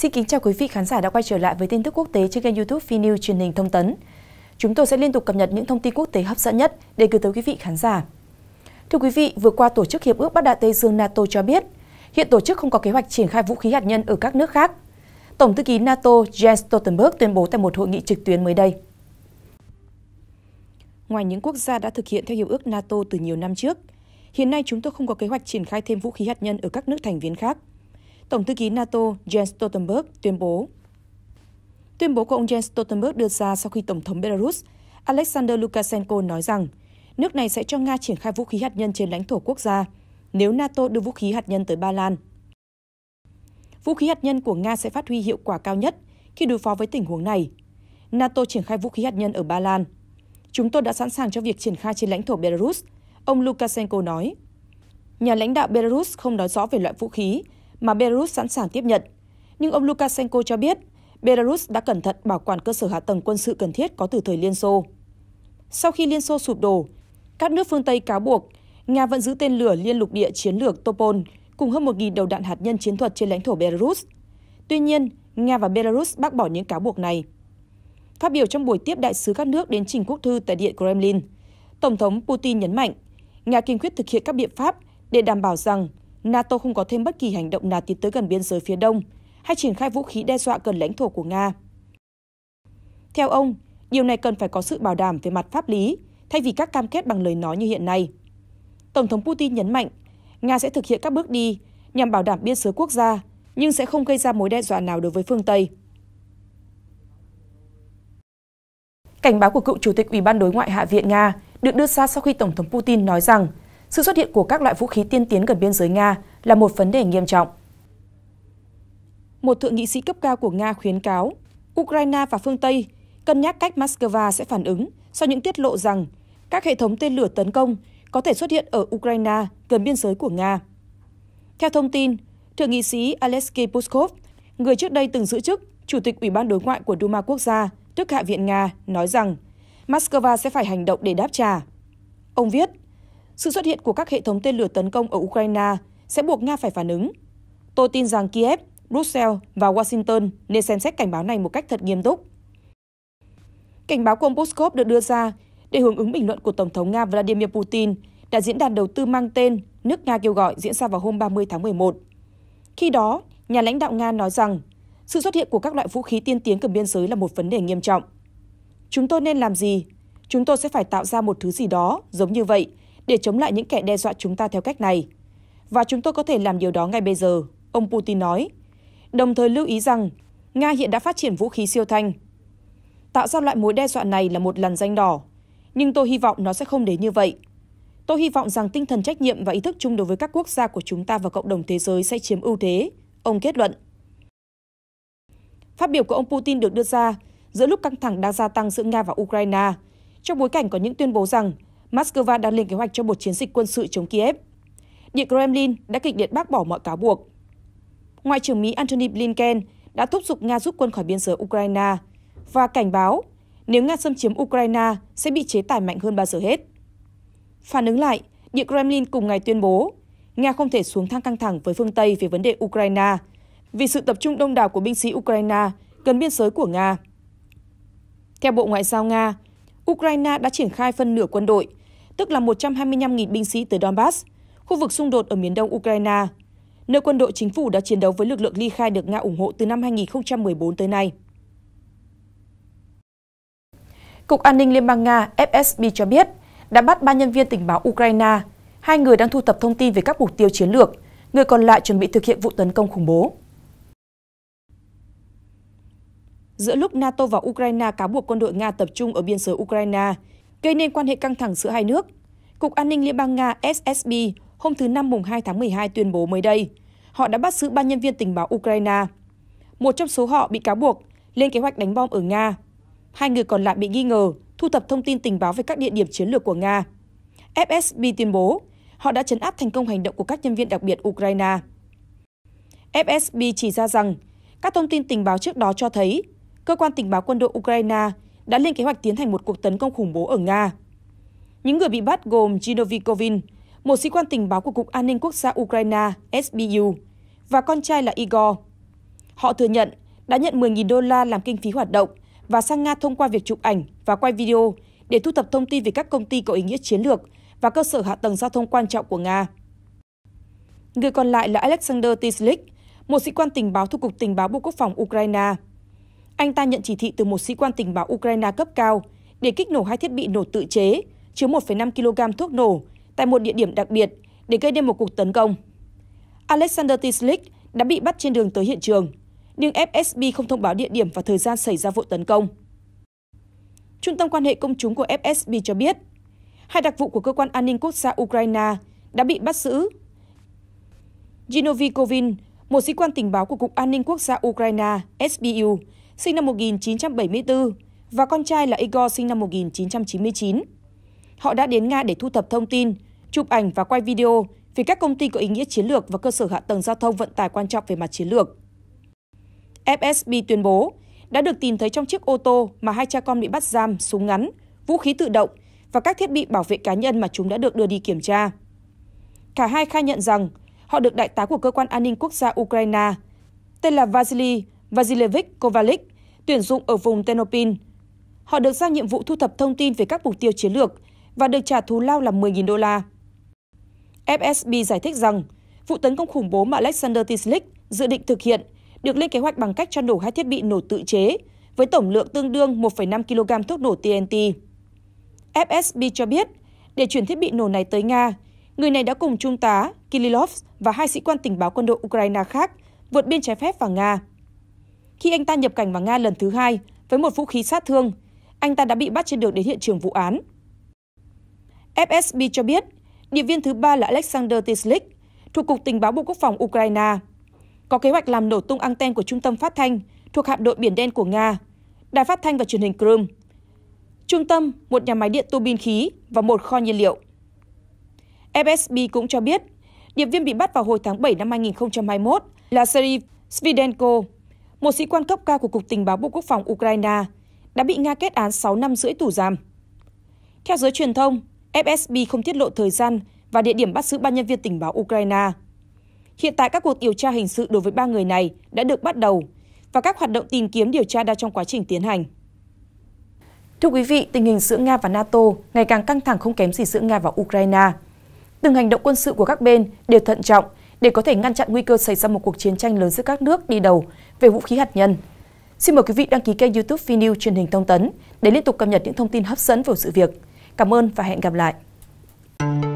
Xin kính chào quý vị khán giả đã quay trở lại với tin tức quốc tế trên kênh YouTube Vnews truyền hình thông tấn. Chúng tôi sẽ liên tục cập nhật những thông tin quốc tế hấp dẫn nhất để gửi tới quý vị khán giả. Thưa quý vị, vừa qua tổ chức hiệp ước Bắc Đại Tây Dương NATO cho biết, hiện tổ chức không có kế hoạch triển khai vũ khí hạt nhân ở các nước khác. Tổng thư ký NATO Jens Stoltenberg tuyên bố tại một hội nghị trực tuyến mới đây. Ngoài những quốc gia đã thực hiện theo hiệp ước NATO từ nhiều năm trước, hiện nay chúng tôi không có kế hoạch triển khai thêm vũ khí hạt nhân ở các nước thành viên khác, Tổng thư ký NATO Jens Stoltenberg tuyên bố. Tuyên bố của ông Jens Stoltenberg đưa ra sau khi Tổng thống Belarus Alexander Lukashenko nói rằng nước này sẽ cho Nga triển khai vũ khí hạt nhân trên lãnh thổ quốc gia nếu NATO đưa vũ khí hạt nhân tới Ba Lan. Vũ khí hạt nhân của Nga sẽ phát huy hiệu quả cao nhất khi đối phó với tình huống này. NATO triển khai vũ khí hạt nhân ở Ba Lan. Chúng tôi đã sẵn sàng cho việc triển khai trên lãnh thổ Belarus, ông Lukashenko nói. Nhà lãnh đạo Belarus không nói rõ về loại vũ khí mà belarus sẵn sàng tiếp nhận nhưng ông lukashenko cho biết belarus đã cẩn thận bảo quản cơ sở hạ tầng quân sự cần thiết có từ thời liên xô sau khi liên xô sụp đổ các nước phương tây cáo buộc nga vẫn giữ tên lửa liên lục địa chiến lược topol cùng hơn 1.000 đầu đạn hạt nhân chiến thuật trên lãnh thổ belarus tuy nhiên nga và belarus bác bỏ những cáo buộc này Phát biểu trong buổi tiếp đại sứ các nước đến trình quốc thư tại Điện Kremlin, Tổng thống Putin nhấn mạnh, Nga kiên quyết thực hiện các biện pháp để đảm bảo rằng nato không có thêm bất kỳ hành động nào tiến tới gần biên giới phía đông hay triển khai vũ khí đe dọa gần lãnh thổ của nga theo ông điều này cần phải có sự bảo đảm về mặt pháp lý thay vì các cam kết bằng lời nói như hiện nay tổng thống putin nhấn mạnh nga sẽ thực hiện các bước đi nhằm bảo đảm biên giới quốc gia nhưng sẽ không gây ra mối đe dọa nào đối với phương Tây. Cảnh báo của cựu chủ tịch Ủy ban đối ngoại Hạ viện Nga được đưa ra sau khi Tổng thống Putin nói rằng sự xuất hiện của các loại vũ khí tiên tiến gần biên giới Nga là một vấn đề nghiêm trọng. Một thượng nghị sĩ cấp cao của Nga khuyến cáo Ukraine và phương Tây cân nhắc cách Moscow sẽ phản ứng sau những tiết lộ rằng các hệ thống tên lửa tấn công có thể xuất hiện ở Ukraine gần biên giới của Nga. Theo thông tin, Thượng nghị sĩ Alexei Puskov, người trước đây từng giữ chức Chủ tịch Ủy ban Đối ngoại của Duma Quốc gia, tức Hạ viện Nga, nói rằng Moscow sẽ phải hành động để đáp trả. Ông viết, sự xuất hiện của các hệ thống tên lửa tấn công ở Ukraine sẽ buộc Nga phải phản ứng. Tôi tin rằng Kiev, Brussels và Washington nên xem xét cảnh báo này một cách thật nghiêm túc. Cảnh báo của ông Puskov được đưa ra để hưởng ứng bình luận của Tổng thống Nga Vladimir Putin đã diễn đàn đầu tư mang tên nước Nga kêu gọi diễn ra vào hôm 30 tháng 11. Khi đó, nhà lãnh đạo Nga nói rằng sự xuất hiện của các loại vũ khí tiên tiến gần biên giới là một vấn đề nghiêm trọng. Chúng tôi nên làm gì? Chúng tôi sẽ phải tạo ra một thứ gì đó giống như vậy để chống lại những kẻ đe dọa chúng ta theo cách này và chúng tôi có thể làm điều đó ngay bây giờ, ông Putin nói. Đồng thời lưu ý rằng Nga hiện đã phát triển vũ khí siêu thanh. Tạo ra loại mối đe dọa này là một lần danh đỏ, nhưng tôi hy vọng nó sẽ không đến như vậy. Tôi hy vọng rằng tinh thần trách nhiệm và ý thức chung đối với các quốc gia của chúng ta và cộng đồng thế giới sẽ chiếm ưu thế, ông kết luận. Phát biểu của ông Putin được đưa ra giữa lúc căng thẳng đang gia tăng giữa Nga và Ukraine, trong bối cảnh có những tuyên bố rằng Moscow đang lên kế hoạch cho một chiến dịch quân sự chống Kiev. Điện Kremlin đã kịch liệt bác bỏ mọi cáo buộc. Ngoại trưởng Mỹ Antony Blinken đã thúc giục Nga rút quân khỏi biên giới Ukraine và cảnh báo nếu Nga xâm chiếm Ukraine sẽ bị chế tài mạnh hơn bao giờ hết. Phản ứng lại, Điện Kremlin cùng ngày tuyên bố Nga không thể xuống thang căng thẳng với phương Tây về vấn đề Ukraine vì sự tập trung đông đảo của binh sĩ Ukraine gần biên giới của Nga. Theo Bộ Ngoại giao Nga, Ukraine đã triển khai phân nửa quân đội tức là 125.000 binh sĩ tới Donbass, khu vực xung đột ở miền đông Ukraine, nơi quân đội chính phủ đã chiến đấu với lực lượng ly khai được Nga ủng hộ từ năm 2014 tới nay. Cục An ninh Liên bang Nga FSB cho biết đã bắt ba nhân viên tình báo Ukraine, hai người đang thu thập thông tin về các mục tiêu chiến lược, người còn lại chuẩn bị thực hiện vụ tấn công khủng bố. Giữa lúc NATO và Ukraine cáo buộc quân đội Nga tập trung ở biên giới Ukraine gây nên quan hệ căng thẳng giữa hai nước. Cục An ninh Liên bang Nga SSB hôm thứ Năm mùng 2 tháng 12 tuyên bố mới đây, họ đã bắt giữ ba nhân viên tình báo Ukraine. Một trong số họ bị cáo buộc lên kế hoạch đánh bom ở Nga. Hai người còn lại bị nghi ngờ thu thập thông tin tình báo về các địa điểm chiến lược của Nga. FSB tuyên bố họ đã chấn áp thành công hành động của các nhân viên đặc biệt Ukraine. FSB chỉ ra rằng các thông tin tình báo trước đó cho thấy cơ quan tình báo quân đội Ukraine đã lên kế hoạch tiến hành một cuộc tấn công khủng bố ở Nga. Những người bị bắt gồm Genovy Kovin, một sĩ quan tình báo của Cục An ninh Quốc gia Ukraine SBU, và con trai là Igor. Họ thừa nhận đã nhận 10.000 đô la làm kinh phí hoạt động và sang Nga thông qua việc chụp ảnh và quay video để thu thập thông tin về các công ty có ý nghĩa chiến lược và cơ sở hạ tầng giao thông quan trọng của Nga. Người còn lại là Alexander Tislik, một sĩ quan tình báo thuộc Cục Tình báo Bộ Quốc phòng Ukraine anh ta nhận chỉ thị từ một sĩ quan tình báo ukraine cấp cao để kích nổ hai thiết bị nổ tự chế chứa 1,5 kg thuốc nổ tại một địa điểm đặc biệt để gây nên một cuộc tấn công. Alexander Tislik đã bị bắt trên đường tới hiện trường, nhưng FSB không thông báo địa điểm và thời gian xảy ra vụ tấn công. Trung tâm quan hệ công chúng của FSB cho biết, hai đặc vụ của Cơ quan An ninh Quốc gia Ukraine đã bị bắt giữ. Ginovi một sĩ quan tình báo của Cục An ninh Quốc gia Ukraine, SBU, sinh năm 1974 và con trai là Igor sinh năm 1999. Họ đã đến Nga để thu thập thông tin, chụp ảnh và quay video về các công ty có ý nghĩa chiến lược và cơ sở hạ tầng giao thông vận tải quan trọng về mặt chiến lược. FSB tuyên bố đã được tìm thấy trong chiếc ô tô mà hai cha con bị bắt giam, súng ngắn, vũ khí tự động và các thiết bị bảo vệ cá nhân mà chúng đã được đưa đi kiểm tra. Cả hai khai nhận rằng họ được đại tá của cơ quan an ninh quốc gia Ukraine tên là Vasily Vasilevich Kovalik tuyển dụng ở vùng Tenopin. Họ được giao nhiệm vụ thu thập thông tin về các mục tiêu chiến lược và được trả thù lao là 10.000 đô la. FSB giải thích rằng, vụ tấn công khủng bố mà Alexander Tislik dự định thực hiện được lên kế hoạch bằng cách cho nổ hai thiết bị nổ tự chế với tổng lượng tương đương 1,5 kg thuốc nổ TNT. FSB cho biết, để chuyển thiết bị nổ này tới Nga, người này đã cùng trung tá Kirillov và hai sĩ quan tình báo quân đội Ukraine khác vượt biên trái phép vào Nga khi anh ta nhập cảnh vào Nga lần thứ hai với một vũ khí sát thương, anh ta đã bị bắt trên đường đến hiện trường vụ án. FSB cho biết, điệp viên thứ ba là Alexander Tislik, thuộc Cục Tình báo Bộ Quốc phòng Ukraine, có kế hoạch làm nổ tung anten của trung tâm phát thanh thuộc hạm đội Biển Đen của Nga, đài phát thanh và truyền hình Crimea trung tâm, một nhà máy điện tua bin khí và một kho nhiên liệu. FSB cũng cho biết, điệp viên bị bắt vào hồi tháng 7 năm 2021 là Serif Svidenko, một sĩ quan cấp cao của Cục Tình báo Bộ Quốc phòng Ukraine đã bị Nga kết án 6 năm rưỡi tù giam. Theo giới truyền thông, FSB không tiết lộ thời gian và địa điểm bắt giữ ba nhân viên tình báo Ukraine. Hiện tại các cuộc điều tra hình sự đối với ba người này đã được bắt đầu và các hoạt động tìm kiếm điều tra đang trong quá trình tiến hành. Thưa quý vị, tình hình giữa Nga và NATO ngày càng căng thẳng không kém gì giữa Nga và Ukraine. Từng hành động quân sự của các bên đều thận trọng để có thể ngăn chặn nguy cơ xảy ra một cuộc chiến tranh lớn giữa các nước đi đầu về vũ khí hạt nhân. Xin mời quý vị đăng ký kênh youtube Vnew truyền hình thông tấn để liên tục cập nhật những thông tin hấp dẫn về sự việc. Cảm ơn và hẹn gặp lại.